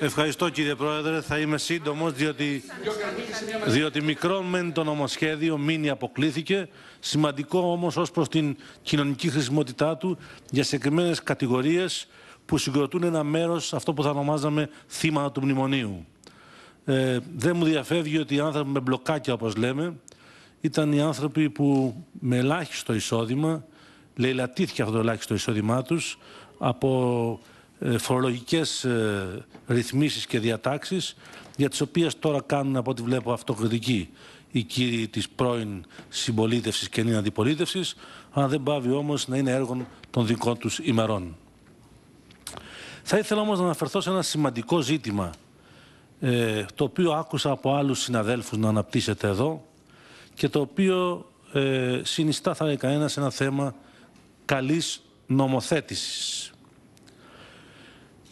Ευχαριστώ κύριε Πρόεδρε. Θα είμαι σύντομος διότι, διότι μικρό μεν το νομοσχέδιο μήνυ αποκλήθηκε. Σημαντικό όμως ως προς την κοινωνική χρησιμότητά του για συγκεκριμένες κατηγορίες που συγκροτούν ένα μέρος αυτό που θα ονομάζαμε θύματα του μνημονίου. Ε, δεν μου διαφεύγει ότι οι άνθρωποι με μπλοκάκια, όπως λέμε, ήταν οι άνθρωποι που με ελάχιστο εισόδημα, λαιλατήθηκε αυτό το ελάχιστο εισόδημά τους από ε, φορολογικές ε, ρυθμίσεις και διατάξεις για τις οποίες τώρα κάνουν από ό,τι βλέπω αυτοκριτική οι κύριοι της πρώην συμπολίτευσης και νέα αντιπολίτευσης αν δεν πάβει όμως να είναι έργο των δικών τους ημερών. Θα ήθελα όμως να αναφερθώ σε ένα σημαντικό ζήτημα ε, το οποίο άκουσα από άλλους συναδέλφους να αναπτύσσεται εδώ και το οποίο συνιστά θα σε ένα θέμα καλής νομοθέτησης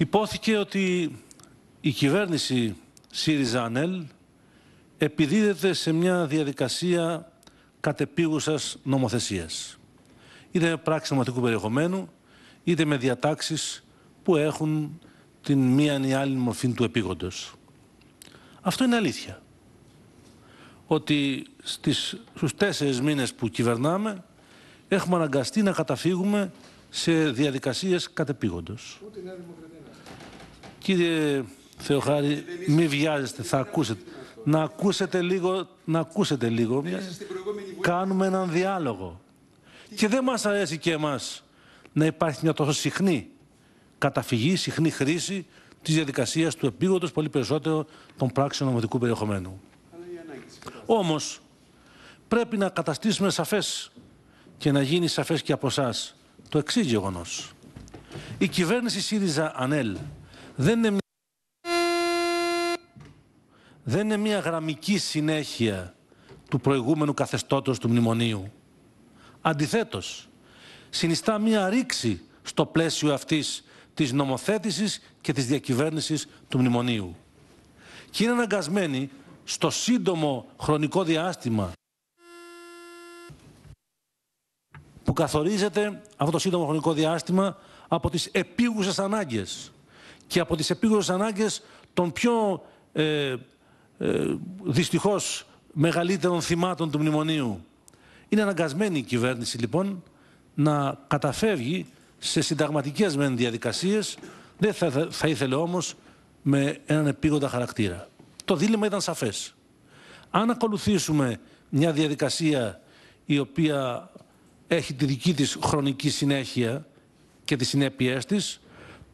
υπόθηκε ότι η κυβέρνηση ΣΥΡΙΖΑ-ΑΝΕΛ επιδίδεται σε μια διαδικασία κατεπίγουσας νομοθεσίας. Είτε με πράξη νοματικού περιεχομένου, είτε με διατάξεις που έχουν την μία ή άλλη μορφή του επίγοντος. Αυτό είναι αλήθεια. Ότι στις, στους τέσσερις μήνες που κυβερνάμε έχουμε αναγκαστεί να καταφύγουμε σε διαδικασίες κατεπίγοντος. Κύριε Θεοχάρη, μη βιάζεστε, θα ακούσετε. Να ακούσετε λίγο, να ακούσετε λίγο. Κάνουμε έναν διάλογο. Και δεν μας αρέσει και εμάς να υπάρχει μια τόσο συχνή καταφυγή, συχνή χρήση της διαδικασίας του επίγοντος, πολύ περισσότερο των πράξεων νομοτικού περιεχομένου. Όμως, πρέπει να καταστήσουμε σαφές και να γίνει σαφές και από εσάς το εξής γεγονός. Η κυβέρνηση ΣΥΡΙΖΑ ΑΝΕΛ δεν είναι μια, δεν είναι μια γραμμική συνέχεια του προηγούμενου καθεστώτος του μνημονίου. Αντιθέτως, συνιστά μια ρήξη στο πλαίσιο αυτής της νομοθέτησης και της διακυβέρνησης του μνημονίου. Και είναι αναγκασμένη στο σύντομο χρονικό διάστημα που καθορίζεται αυτό το σύντομο χρονικό διάστημα από τις επίγουσες ανάγκες και από τις επίγουσες ανάγκες των πιο ε, ε, δυστυχώς μεγαλύτερων θυμάτων του μνημονίου. Είναι αναγκασμένη η κυβέρνηση λοιπόν να καταφεύγει σε συνταγματικές μεν διαδικασίες, δεν θα, θα ήθελε όμως με έναν επίγοντα χαρακτήρα. Το δίλημα ήταν σαφές. Αν ακολουθήσουμε μια διαδικασία η οποία έχει τη δική της χρονική συνέχεια και τις συνέπειές της,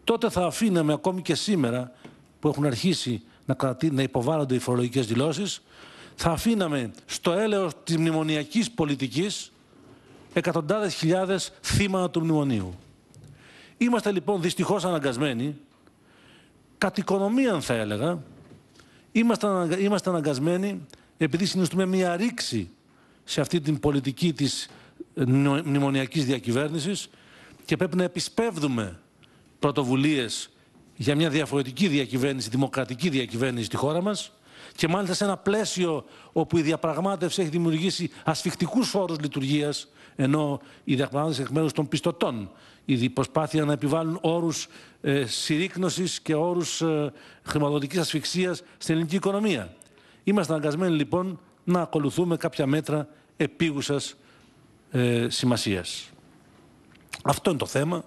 τότε θα αφήναμε ακόμη και σήμερα που έχουν αρχίσει να, κρατή, να υποβάλλονται οι φορολογικές δηλώσεις, θα αφήναμε στο έλεος της μνημονιακής πολιτικής εκατοντάδες χιλιάδες θύματα του μνημονίου. Είμαστε λοιπόν δυστυχώς αναγκασμένοι, κατ' οικονομία θα έλεγα, είμαστε, είμαστε αναγκασμένοι επειδή συνιστούμε μία ρήξη σε αυτή την πολιτική της μνημονιακής διακυβέρνησης και πρέπει να επισπεύδουμε Πρωτοβουλίες για μια διαφορετική διακυβέρνηση, δημοκρατική διακυβέρνηση στη χώρα μας. και μάλιστα σε ένα πλαίσιο όπου η διαπραγμάτευση έχει δημιουργήσει ασφιχτικούς όρου λειτουργίας ενώ η διαπραγμάτευση εκ μέρους των πιστωτών, η προσπάθεια να επιβάλλουν όρους ε, και όρους ε, χρηματοδοτικής ασφιξίας στην ελληνική οικονομία. Είμαστε αναγκασμένοι λοιπόν να ακολουθούμε κάποια μέτρα επίγουσας ε, Αυτό είναι το θέμα.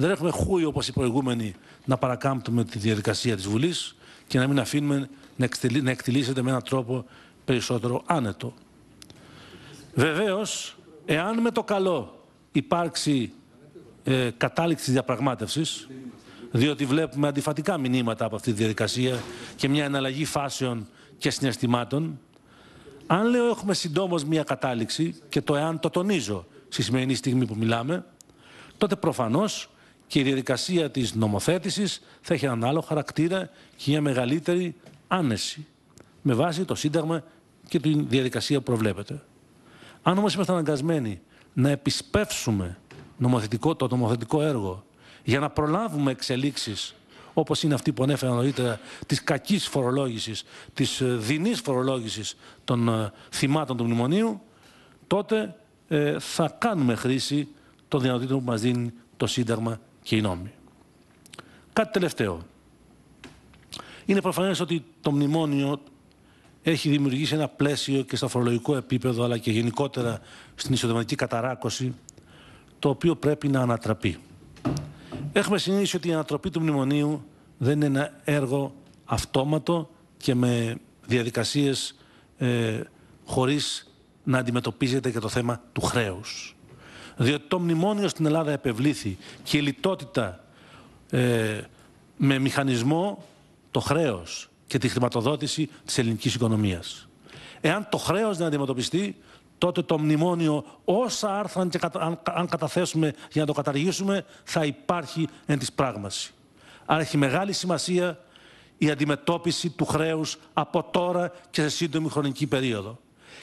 Δεν έχουμε χούι όπως οι προηγούμενοι να παρακάμπτουμε τη διαδικασία της Βουλής και να μην αφήνουμε να εκτελήσεται με έναν τρόπο περισσότερο άνετο. Βεβαίως, εάν με το καλό υπάρξει ε, κατάληξη της διαπραγμάτευσης, διότι βλέπουμε αντιφατικά μηνύματα από αυτή τη διαδικασία και μια εναλλαγή φάσεων και συναισθημάτων. Αν λέω έχουμε συντόμως μια κατάληξη και το εάν το τονίζω στη σημερινή στιγμή που μιλάμε, τότε προφανώς και η διαδικασία της νομοθέτησης θα έχει έναν άλλο χαρακτήρα και μια μεγαλύτερη άνεση με βάση το Σύνταγμα και τη διαδικασία που προβλέπεται. Αν όμως είμαστε αναγκασμένοι να επισπεύσουμε νομοθετικό, το νομοθετικό έργο για να προλάβουμε εξελίξεις όπως είναι αυτή που ανέφερα νωρίτερα, της κακής φορολόγησης, της ε, δεινής φορολόγησης των ε, θυμάτων του μνημονίου, τότε ε, θα κάνουμε χρήση των δυνατοτήτων που μας δίνει το Σύνταγμα και οι νόμοι. Κάτι τελευταίο. Είναι προφανές ότι το μνημόνιο έχει δημιουργήσει ένα πλαίσιο και στο φορολογικό επίπεδο αλλά και γενικότερα στην ισοδηματική καταράκωση το οποίο πρέπει να ανατραπεί. Έχουμε συνείδηση ότι η ανατροπή του μνημονίου δεν είναι ένα έργο αυτόματο και με διαδικασίες ε, χωρίς να αντιμετωπίζεται και το θέμα του χρέους διότι το μνημόνιο στην Ελλάδα επευλήθη και η λιτότητα ε, με μηχανισμό το χρέος και τη χρηματοδότηση της ελληνικής οικονομίας. Εάν το χρέος δεν αντιμετωπιστεί, τότε το μνημόνιο όσα άρθρα και αν... αν καταθέσουμε για να το καταργήσουμε θα υπάρχει εν της πράγμαση. Άρα έχει μεγάλη σημασία η αντιμετώπιση του χρέους από τώρα και σε σύντομη χρονική περίοδο.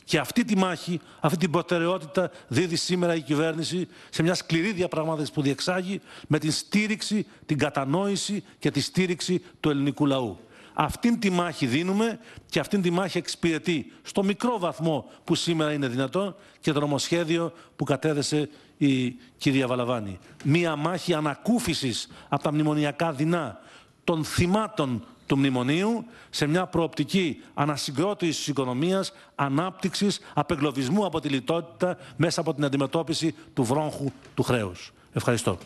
Και αυτή τη μάχη, αυτή την προτεραιότητα δίδει σήμερα η κυβέρνηση σε μια σκληρή διαπραγμάτευση που διεξάγει με την στήριξη, την κατανόηση και τη στήριξη του ελληνικού λαού. Αυτήν τη μάχη δίνουμε και αυτήν τη μάχη εξυπηρετεί στο μικρό βαθμό που σήμερα είναι δυνατό και το νομοσχέδιο που κατέδεσε η κυρία Βαλαβάνη. Μία μάχη ανακούφισης από τα μνημονιακά δεινά των θυμάτων του μνημονίου σε μια προοπτική ανασυγκρότησης της οικονομίας, ανάπτυξης, απεγκλωβισμού από τη λιτότητα μέσα από την αντιμετώπιση του βρόχου του χρέους. Ευχαριστώ.